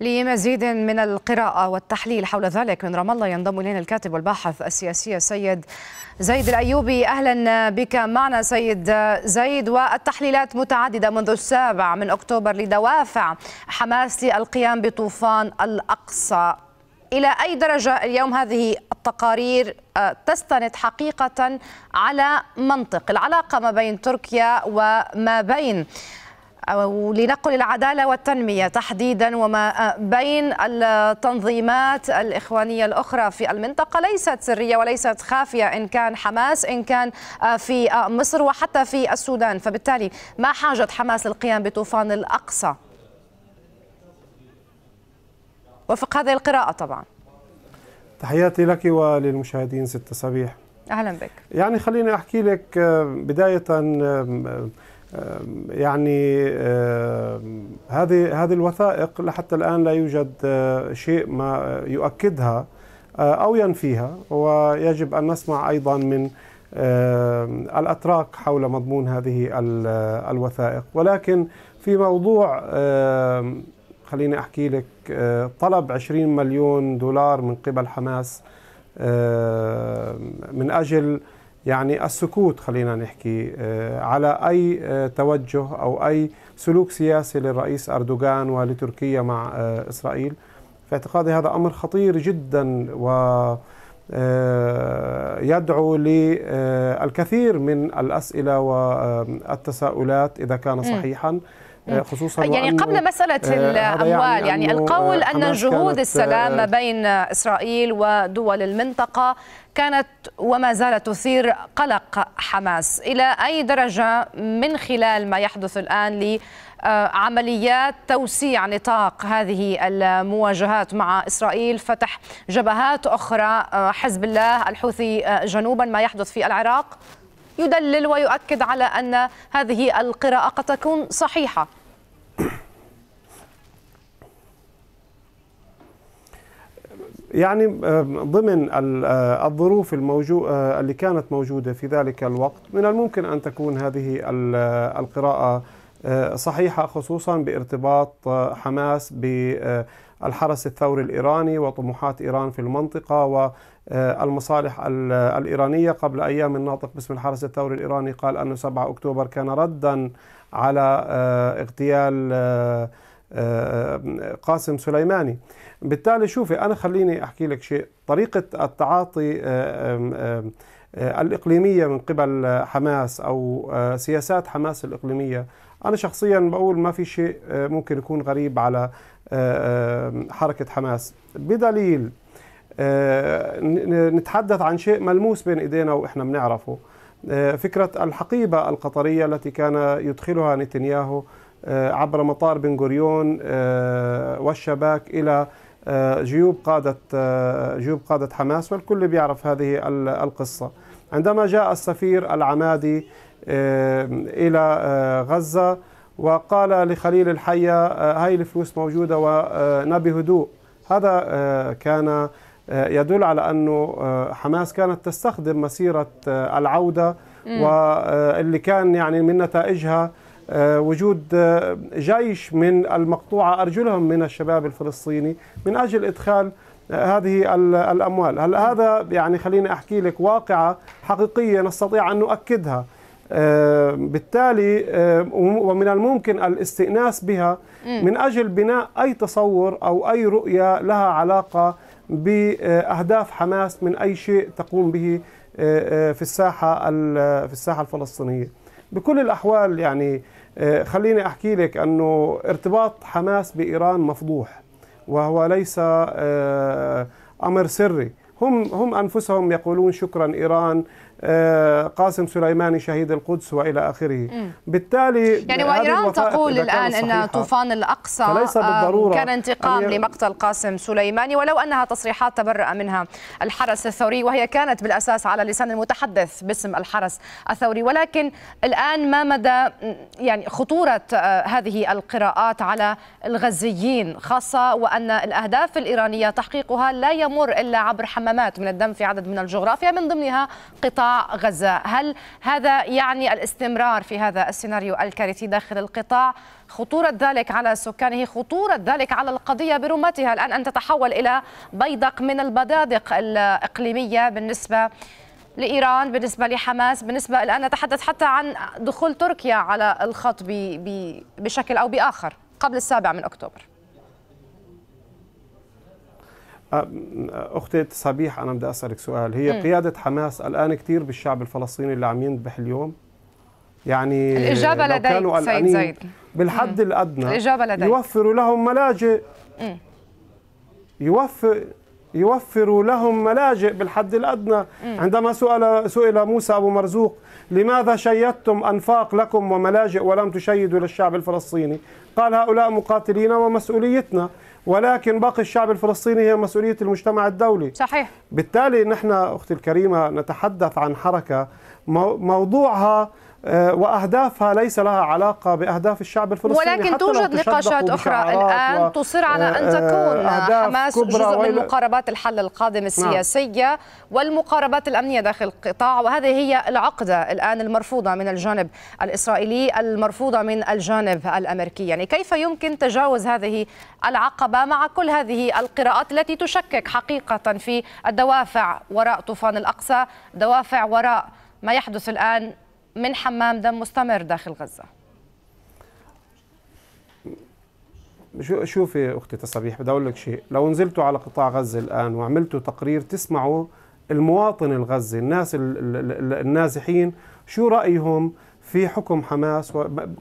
لمزيد من القراءة والتحليل حول ذلك من رام الله ينضم إلينا الكاتب والباحث السياسي السيد زيد الأيوبي أهلا بك معنا سيد زيد والتحليلات متعددة منذ السابع من أكتوبر لدوافع حماس للقيام بطوفان الأقصى إلى أي درجة اليوم هذه التقارير آه، تستند حقيقة على منطق العلاقة ما بين تركيا وما بين أو لنقل العدالة والتنمية تحديدا وما بين التنظيمات الإخوانية الأخرى في المنطقة ليست سرية وليست خافية إن كان حماس إن كان في مصر وحتى في السودان فبالتالي ما حاجة حماس للقيام بطوفان الأقصى وفق هذه القراءة طبعا تحياتي لك وللمشاهدين ست صبيح أهلا بك يعني خليني أحكي لك آه، بداية آه، يعني هذه هذه الوثائق لحتى الان لا يوجد أه، شيء ما يؤكدها أه، او ينفيها ويجب ان نسمع ايضا من الاتراك حول مضمون هذه الوثائق ولكن في موضوع خليني احكي لك أه، طلب 20 مليون دولار من قبل حماس من اجل يعني السكوت خلينا نحكي آه، على أي آه، توجه أو أي سلوك سياسي للرئيس أردوغان ولتركيا مع آه، إسرائيل في اعتقادي هذا أمر خطير جدا و يدعو للكثير من الأسئلة والتساؤلات إذا كان صحيحا آه، خصوصا يعني قبل مسألة آه، يعني الأموال يعني القول أن جهود السلام آه، بين إسرائيل ودول المنطقة كانت وما زالت تثير قلق حماس إلى أي درجة من خلال ما يحدث الآن ل عمليات توسيع نطاق هذه المواجهات مع اسرائيل فتح جبهات اخرى حزب الله الحوثي جنوبا ما يحدث في العراق يدلل ويؤكد على ان هذه القراءه قد تكون صحيحه يعني آه، ضمن آه، الظروف الموجو آه، اللي كانت موجودة في ذلك الوقت من الممكن أن تكون هذه القراءة صحيحة خصوصا بارتباط حماس بالحرس الثوري الإيراني وطموحات إيران في المنطقة و المصالح الإيرانية قبل أيام الناطق باسم الحرس الثوري الإيراني قال أن 7 أكتوبر كان ردا على اغتيال قاسم سليماني بالتالي شوفي أنا خليني أحكي لك شيء طريقة التعاطي آه، آه، الإقليمية من قبل حماس أو آه، سياسات حماس الإقليمية أنا شخصيا بقول ما في شيء ممكن يكون غريب على حركة حماس بدليل نتحدث عن شيء ملموس بين إيدينا وإحنا بنعرفه فكرة الحقيبة القطرية التي كان يدخلها نتنياهو عبر مطار بن غوريون والشباك إلى آه، جيوب قادة آه، جيوب قادة حماس والكل بيعرف هذه القصة عندما جاء السفير العمادي آه، إلى غزة وقال لخليل الحية هاي الفلوس موجودة ونبي هدوء هذا كان يدل على أنه حماس كانت تستخدم مسيرة العودة واللي كان يعني من نتائجها آه، وجود آه، جيش من المقطوعة أرجلهم من الشباب الفلسطيني من أجل إدخال آه، هذه الأموال هل هذا يعني خليني أحكي لك واقعة حقيقية نستطيع أن نؤكدها بالتالي ومن الممكن الاستئناس بها من أجل بناء أي تصور أو أي رؤية لها علاقة بأهداف حماس من أي شيء تقوم به في الساحة في الساحة الفلسطينية بكل الأحوال يعني آه، خليني أحكي لك أنه ارتباط حماس بإيران مفضوح وهو ليس آه، أمر سري هم هم أنفسهم يقولون شكرا إيران آه، قاسم سليماني شهيد القدس والى اخره بالتالي يعني وايران تقول الان ان طوفان الاقصى آه، بالضروره كان انتقام لمقتل قاسم سليماني ولو انها تصريحات تبرأ منها الحرس الثوري وهي كانت بالاساس على لسان المتحدث باسم الحرس الثوري ولكن الان ما مدى يعني خطوره آه، هذه القراءات على الغزيين خاصه وان الاهداف الايرانيه تحقيقها لا يمر الا عبر حمامات من الدم في عدد من الجغرافيا من ضمنها قطاع غزة هل هذا يعني الاستمرار في هذا السيناريو الكارثي داخل القطاع خطورة ذلك على سكانه خطورة ذلك على القضية برمتها الآن أن تتحول إلى بيدق من البدادق الإقليمية بالنسبة لإيران بالنسبة لحماس بالنسبة الآن نتحدث حتى عن دخول تركيا على الخط بشكل أو بآخر قبل السابع من أكتوبر اختي صبيح انا بدي اسالك سؤال هي م. قياده حماس الان كثير بالشعب الفلسطيني اللي عم ينذبح اليوم يعني الاجابه لديك سيد زيد بالحد م. الادنى الاجابه لديك يوفروا لهم ملاجئ يوفر يوفروا لهم ملاجئ بالحد الادنى م. عندما سئل سئل موسى ابو مرزوق لماذا شيدتم انفاق لكم وملاجئ ولم تشيدوا للشعب الفلسطيني قال هؤلاء مقاتلين ومسؤوليتنا ولكن باقي الشعب الفلسطيني هي مسؤولية المجتمع الدولي صحيح بالتالي نحن أختي الكريمة نتحدث عن حركة موضوعها آه، واهدافها ليس لها علاقه باهداف الشعب الفلسطيني ولكن توجد نقاشات اخرى الان تصر على ان آه، تكون آه، حماس جزء من مقاربات الحل القادم نعم. السياسيه نعم. والمقاربات الامنيه داخل القطاع وهذه هي العقده الان المرفوضه من الجانب الاسرائيلي المرفوضه من الجانب الامريكي يعني كيف يمكن تجاوز هذه العقبه مع كل هذه القراءات التي تشكك حقيقه في الدوافع وراء طوفان الاقصى دوافع وراء ما يحدث الان من حمام دم مستمر داخل غزة شو شوفي اختي تصابيح بدي اقول لك شيء لو نزلتوا على قطاع غزه الان وعملتوا تقرير تسمعوا المواطن الغزي الناس النازحين شو رايهم في حكم حماس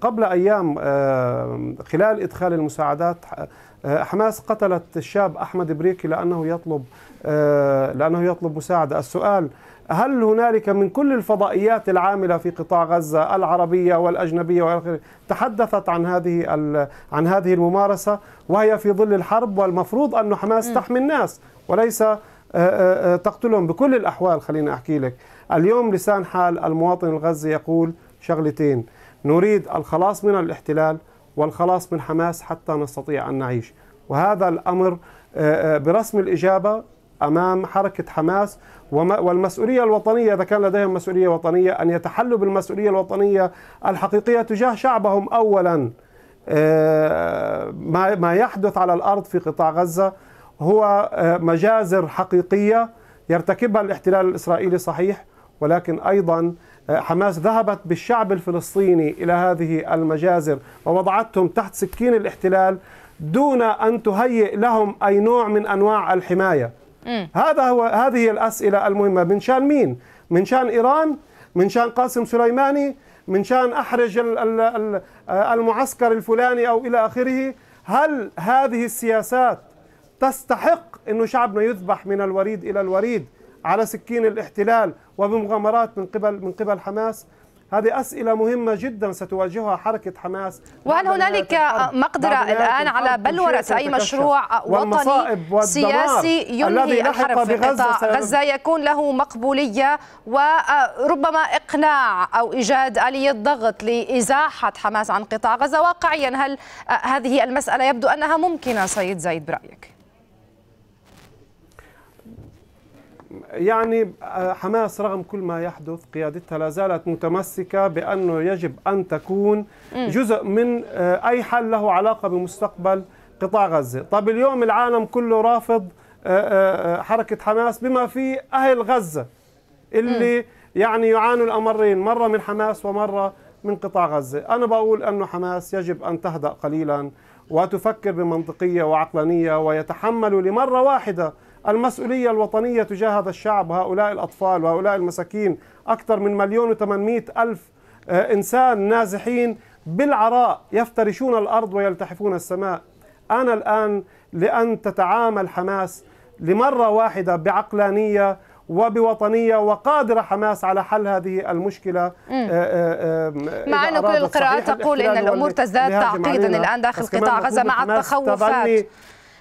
قبل ايام خلال ادخال المساعدات آه، حماس قتلت الشاب احمد بريكي لانه يطلب آه، لانه يطلب مساعده، السؤال هل هنالك من كل الفضائيات العامله في قطاع غزه العربيه والاجنبيه والى اخره تحدثت عن هذه عن هذه الممارسه وهي في ظل الحرب والمفروض انه حماس تحمي الناس وليس آه، تقتلهم بكل الاحوال خليني احكي لك، اليوم لسان حال المواطن الغزي يقول شغلتين نريد الخلاص من الاحتلال والخلاص من حماس حتى نستطيع أن نعيش وهذا الأمر آه، آه، برسم الإجابة أمام حركة حماس والمسؤولية الوطنية إذا كان لديهم مسؤولية وطنية أن يتحلوا بالمسؤولية الوطنية الحقيقية تجاه شعبهم أولا آه، ما يحدث على الأرض في قطاع غزة هو مجازر حقيقية يرتكبها الاحتلال الإسرائيلي صحيح ولكن أيضا آه، حماس ذهبت بالشعب الفلسطيني إلى هذه المجازر ووضعتهم تحت سكين الاحتلال دون أن تهيئ لهم أي نوع من أنواع الحماية هذا هو هذه الأسئلة المهمة من شان مين؟ من شان إيران؟ من شان قاسم سليماني؟ من شان أحرج آه، المعسكر الفلاني أو إلى آخره هل هذه السياسات تستحق أن شعبنا يذبح من الوريد إلى الوريد على سكين الاحتلال وبمغامرات من قبل من قبل حماس هذه أسئلة مهمة جدا ستواجهها حركة حماس وهل هنالك مقدرة الآن على بلورة أي مشروع وطني سياسي ينهي الحرب في قطاع غزة يكون له مقبولية وربما إقناع أو إيجاد آلية ضغط لإزاحة حماس عن قطاع غزة واقعيا هل هذه المسألة يبدو أنها ممكنة سيد زايد برأيك؟ يعني آه، حماس رغم كل ما يحدث قيادتها لا زالت متمسكة بأنه يجب أن تكون جزء من آه، أي حل له علاقة بمستقبل قطاع غزة طب اليوم العالم كله رافض آه، حركة حماس بما في أهل غزة اللي يعني يعانوا الأمرين مرة من حماس ومرة من قطاع غزة أنا بقول أنه حماس يجب أن تهدأ قليلا وتفكر بمنطقية وعقلانية ويتحملوا لمرة واحدة المسؤولية الوطنية تجاه هذا الشعب وهؤلاء الأطفال وهؤلاء المساكين أكثر من مليون وثمانمائة ألف آه، إنسان نازحين بالعراء يفترشون الأرض ويلتحفون السماء أنا الآن لأن تتعامل حماس لمرة واحدة بعقلانية وبوطنية وقادرة حماس على حل هذه المشكلة آه، آه، مع أن كل القراءات تقول أن الأمور تزداد تعقيدا الآن داخل قطاع غزة مع التخوفات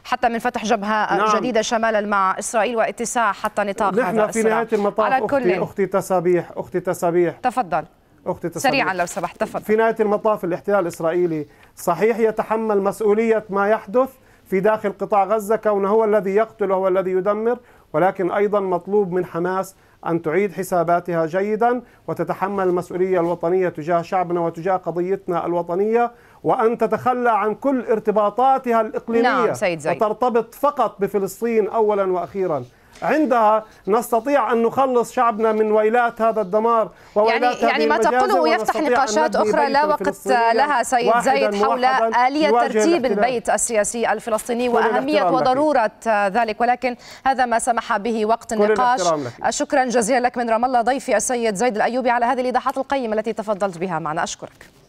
حتى من فتح جبهة نعم. جديدة شمالا مع إسرائيل واتساع حتى نطاق نحن هذا في نهاية المطاف على أختي, كل أختي تصابيح أختي تصابيح تفضل أختي تصابيح سريعا لو سمحت تفضل في نهاية المطاف الاحتلال الإسرائيلي صحيح يتحمل مسؤولية ما يحدث في داخل قطاع غزة كونه هو الذي يقتل وهو الذي يدمر ولكن أيضا مطلوب من حماس أن تعيد حساباتها جيدا وتتحمل المسؤولية الوطنية تجاه شعبنا وتجاه قضيتنا الوطنية وأن تتخلى عن كل ارتباطاتها الإقليمية نعم سيد زيد. وترتبط فقط بفلسطين أولا وأخيرا عندها نستطيع أن نخلص شعبنا من ويلات هذا الدمار وويلات يعني, يعني ما تقوله يفتح نقاشات أخرى لا وقت لها سيد زيد حول آلية ترتيب البيت السياسي الفلسطيني وأهمية وضرورة لك. ذلك ولكن هذا ما سمح به وقت النقاش شكرا جزيلا لك من رام الله ضيفي السيد زيد الأيوبي على هذه الإيضاحات القيمة التي تفضلت بها معنا أشكرك